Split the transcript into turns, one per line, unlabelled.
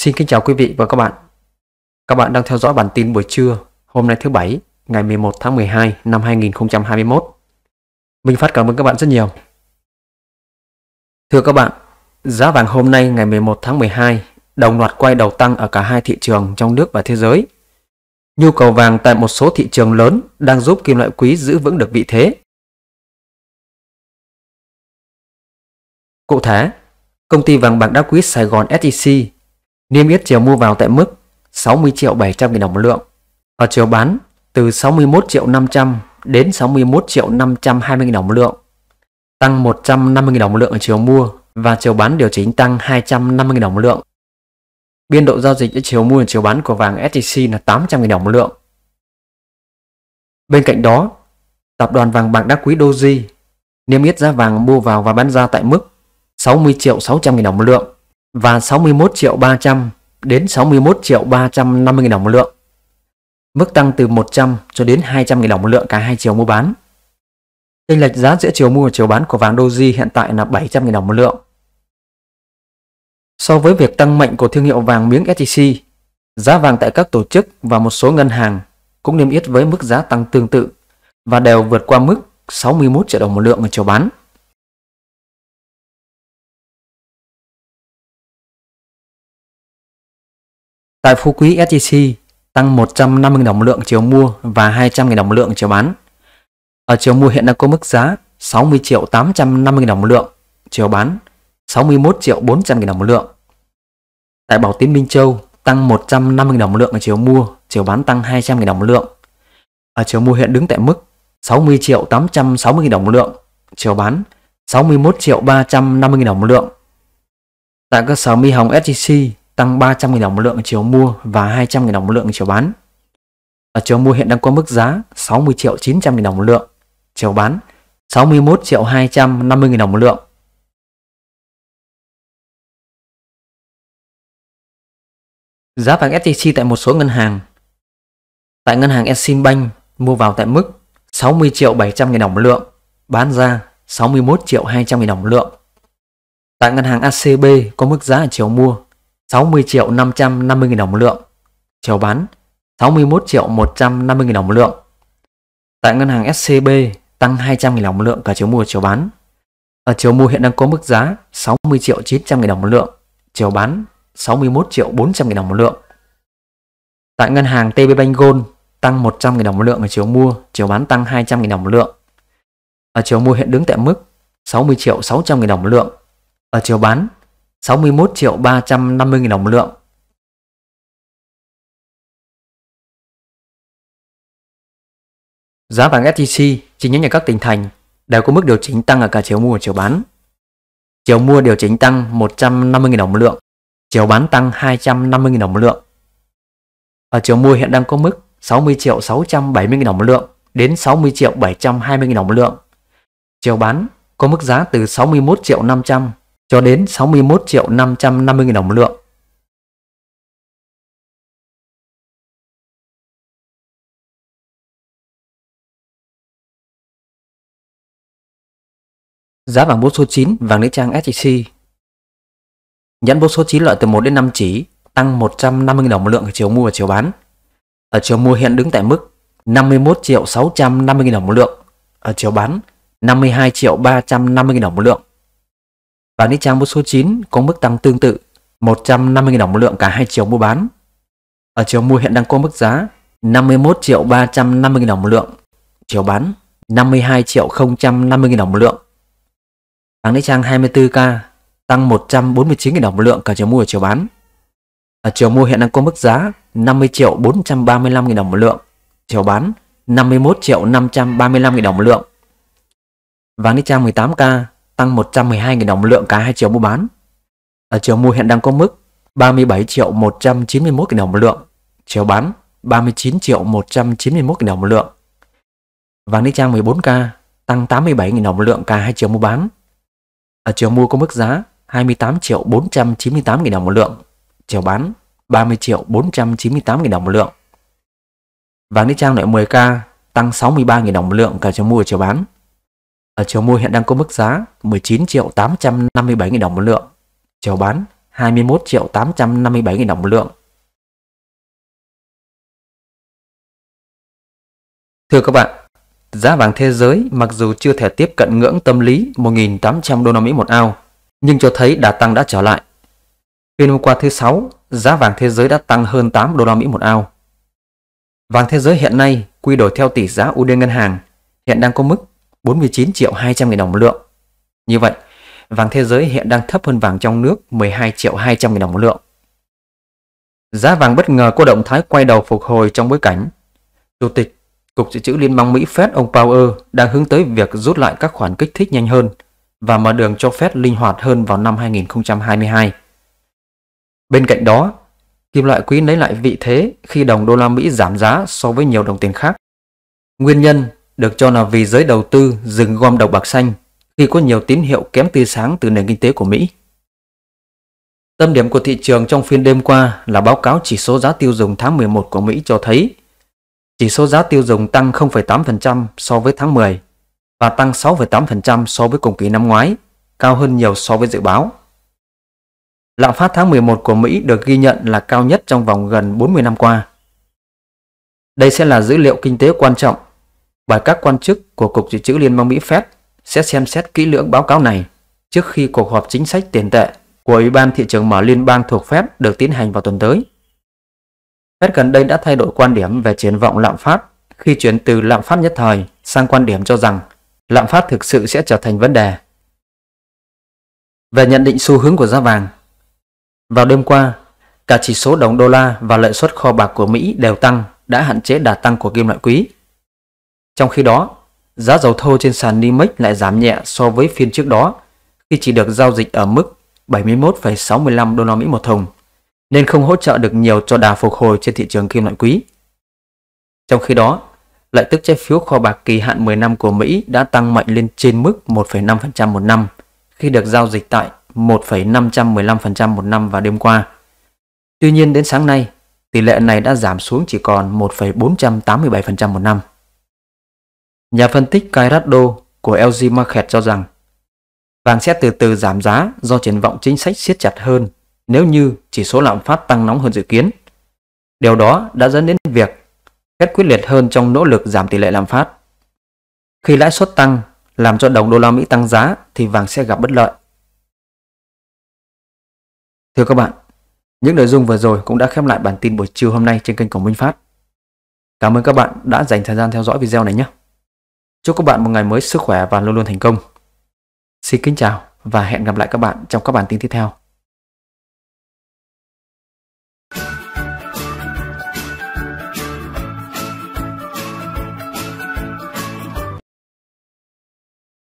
Xin kính chào quý vị và các bạn. Các bạn đang theo dõi bản tin buổi trưa hôm nay thứ Bảy ngày 11 tháng 12 năm 2021. Minh Phát cảm ơn các bạn rất nhiều. Thưa các bạn, giá vàng hôm nay ngày 11 tháng 12 đồng loạt quay đầu tăng ở cả hai thị trường trong nước và thế giới. Nhu cầu vàng tại một số thị trường lớn đang giúp kim loại quý giữ
vững được vị thế. Cụ thể,
công ty vàng bạc đá quý Sài Gòn SEC Niêm yết chiều mua vào tại mức 60 triệu 700 nghìn đồng một lượng. Ở chiều bán từ 61 triệu 500 đến 61 triệu 520 nghìn đồng một lượng, tăng 150 nghìn đồng một lượng ở chiều mua và chiều bán điều chỉnh tăng 250 nghìn đồng một lượng. Biên độ giao dịch giữa chiều mua và chiều bán của vàng SJC là 800 nghìn đồng một lượng. Bên cạnh đó, tập đoàn vàng bạc đá quý Doji niêm yết giá vàng mua vào và bán ra tại mức 60 triệu 600 nghìn đồng một lượng và 61 triệu 300 đến 61 triệu 350 000 đồng một lượng. Mức tăng từ 100 cho đến 200 000 đồng một lượng cả hai chiều mua bán. Chênh lệch giá giữa chiều mua và chiều bán của vàng Doji hiện tại là 700 000 đồng một lượng. So với việc tăng mạnh của thương hiệu vàng miếng SJC, giá vàng tại các tổ chức và một số ngân hàng cũng niêm yết với mức giá tăng tương tự và đều vượt qua mức 61 triệu đồng một lượng ở chiều bán. Tại Phú Quý SJC tăng 150.000 đồng lượng chiều mua và 200.000 đồng lượng chiều bán. Ở chiều mua hiện đang có mức giá 60 triệu 850.000 đồng lượng, chiều bán 61 triệu 400.000 đồng lượng. Tại Bảo Tín Minh Châu tăng 150.000 đồng lượng ở chiều mua, chiều bán tăng 200.000 đồng lượng. Ở chiều mua hiện đứng tại mức 60 triệu 860.000 đồng lượng, chiều bán 61 triệu 350.000 đồng lượng. Tại cơ sở Mi Hồng SGC tăng 300.000 đồng một lượng chiều mua và 200.000 đồng một lượng chiều bán. Ở chiều mua hiện đang có mức giá 60 triệu 900 000 đồng một lượng, chiều bán 61 triệu 250 000 đồng một lượng.
Giá vàng SJC tại
một số ngân hàng Tại ngân hàng Eximbank mua vào tại mức 60 triệu 700 000 đồng một lượng, bán ra 61 triệu 200 000 đồng một lượng. Tại ngân hàng ACB có mức giá ở chiều mua 60 triệu 550 nghìn đồng một lượng. Chiều bán 61 triệu 150 nghìn đồng một lượng. Tại ngân hàng SCB tăng 200 nghìn đồng một lượng cả chiều mua chiều bán. Ở chiều mua hiện đang có mức giá 60 triệu 900 nghìn đồng một lượng, chiều bán 61 triệu 400 nghìn đồng một lượng. Tại ngân hàng TB Bank Gold tăng 100 nghìn đồng một lượng ở chiều mua, chiều bán tăng 200 nghìn đồng một lượng. Ở chiều mua hiện đứng tại mức 60 triệu 600 nghìn đồng một lượng. Ở chiều bán 61 triệu 350 nghìn đồng một lượng.
Giá vàng SJC
chi nhánh ở các tỉnh thành đều có mức điều chỉnh tăng ở cả chiều mua và chiều bán. Chiều mua điều chỉnh tăng 150.000 đồng một lượng, chiều bán tăng 250.000 đồng một lượng. Ở chiều mua hiện đang có mức 60 triệu 670.000 đồng một lượng đến 60 triệu 720.000 đồng một lượng. Chiều bán có mức giá từ 61 triệu 500 cho đến 61 triệu 550 nghìn đồng một lượng.
Giá vàng bố số 9, vàng nữ trang SJC
Nhẫn bố số 9 loại từ 1 đến 5 chỉ tăng 150 nghìn đồng một lượng ở chiều mua và chiều bán. Ở chiều mua hiện đứng tại mức 51 triệu 650 nghìn đồng một lượng, ở chiều bán 52 triệu 350 nghìn đồng một lượng và trang Nichang số 9 có mức tăng tương tự 150.000 đồng một lượng cả hai chiều mua bán. Ở chiều mua hiện đang có mức giá 51 triệu 350 000 đồng một lượng, chiều bán 52 triệu 050 000 đồng một lượng. Vàng Đế Trang 24K tăng 149 000 đồng một lượng cả chiều mua và chiều bán. Ở chiều mua hiện đang có mức giá 50 triệu 435 000 đồng một lượng, chiều bán 51 triệu 535 000 đồng một lượng. Vàng Đế Trang 18K tăng 112.000 đồng lượng cả hai chiều mua bán. Ở chiều mua hiện đang có mức 37 triệu 191 đồng một lượng, chiều bán 39 triệu 191 đồng một lượng. Vàng nữ trang 14K tăng 87.000 đồng một lượng cả hai chiều mua bán. Ở chiều mua có mức giá 28 triệu 498.000 đồng một lượng, chiều bán 30 triệu 498.000 đồng một lượng. Vàng nữ trang loại 10K tăng 63.000 đồng một lượng cả chiều mua và chiều bán. Chiều mua hiện đang có mức giá 19 triệu 857 000 đồng một lượng. Chiều bán 21 triệu 857 000 đồng một lượng.
Thưa các bạn, giá vàng
thế giới mặc dù chưa thể tiếp cận ngưỡng tâm lý 1.800 đô la Mỹ một ao, nhưng cho thấy đà tăng đã trở lại. Phiên hôm qua thứ sáu, giá vàng thế giới đã tăng hơn 8 đô la Mỹ một ao. Vàng thế giới hiện nay quy đổi theo tỷ giá USD ngân hàng hiện đang có mức 49 triệu 200 nghìn đồng một lượng. Như vậy, vàng thế giới hiện đang thấp hơn vàng trong nước 12 triệu 200 nghìn đồng một lượng. Giá vàng bất ngờ có động thái quay đầu phục hồi trong bối cảnh Chủ tịch Cục Dự trữ Liên bang Mỹ Fed ông Powell đang hướng tới việc rút lại các khoản kích thích nhanh hơn và mở đường cho Fed linh hoạt hơn vào năm 2022. Bên cạnh đó, kim loại quý lấy lại vị thế khi đồng đô la Mỹ giảm giá so với nhiều đồng tiền khác. Nguyên nhân được cho là vì giới đầu tư dừng gom đồng bạc xanh khi có nhiều tín hiệu kém tươi sáng từ nền kinh tế của Mỹ. Tâm điểm của thị trường trong phiên đêm qua là báo cáo chỉ số giá tiêu dùng tháng 11 của Mỹ cho thấy chỉ số giá tiêu dùng tăng 0,8% so với tháng 10 và tăng 6,8% so với cùng kỳ năm ngoái, cao hơn nhiều so với dự báo. Lạm phát tháng 11 của Mỹ được ghi nhận là cao nhất trong vòng gần 40 năm qua. Đây sẽ là dữ liệu kinh tế quan trọng và các quan chức của Cục Dự trữ Liên bang Mỹ Fed sẽ xem xét kỹ lưỡng báo cáo này trước khi cuộc họp chính sách tiền tệ của Ủy ban thị trường mở liên bang thuộc Fed được tiến hành vào tuần tới. Fed gần đây đã thay đổi quan điểm về triển vọng lạm phát khi chuyển từ lạm phát nhất thời sang quan điểm cho rằng lạm phát thực sự sẽ trở thành vấn đề. Về nhận định xu hướng của giá vàng Vào đêm qua, cả chỉ số đồng đô la và lợi suất kho bạc của Mỹ đều tăng đã hạn chế đà tăng của kim loại quý trong khi đó, giá dầu thô trên sàn NYMEX lại giảm nhẹ so với phiên trước đó khi chỉ được giao dịch ở mức 71,65 đô la Mỹ một thùng, nên không hỗ trợ được nhiều cho đà phục hồi trên thị trường kim loại quý. Trong khi đó, lợi tức trái phiếu kho bạc kỳ hạn 10 năm của Mỹ đã tăng mạnh lên trên mức 1,5% một năm khi được giao dịch tại 1,515% một năm vào đêm qua. Tuy nhiên đến sáng nay, tỷ lệ này đã giảm xuống chỉ còn 1,487% một năm. Nhà phân tích Cairado của LG Market cho rằng vàng sẽ từ từ giảm giá do triển vọng chính sách siết chặt hơn nếu như chỉ số lạm phát tăng nóng hơn dự kiến. Điều đó đã dẫn đến việc Fed quyết liệt hơn trong nỗ lực giảm tỷ lệ lạm phát. Khi lãi suất tăng làm cho đồng đô la Mỹ tăng giá thì vàng sẽ gặp bất lợi. Thưa các bạn, những nội dung vừa rồi cũng đã khép lại bản tin buổi chiều hôm nay trên kênh của Minh Phát. Cảm ơn các bạn đã dành thời gian theo dõi video này nhé. Chúc các bạn một ngày mới sức khỏe và luôn luôn thành công. Xin kính chào và hẹn gặp lại các bạn trong các
bản tin tiếp theo.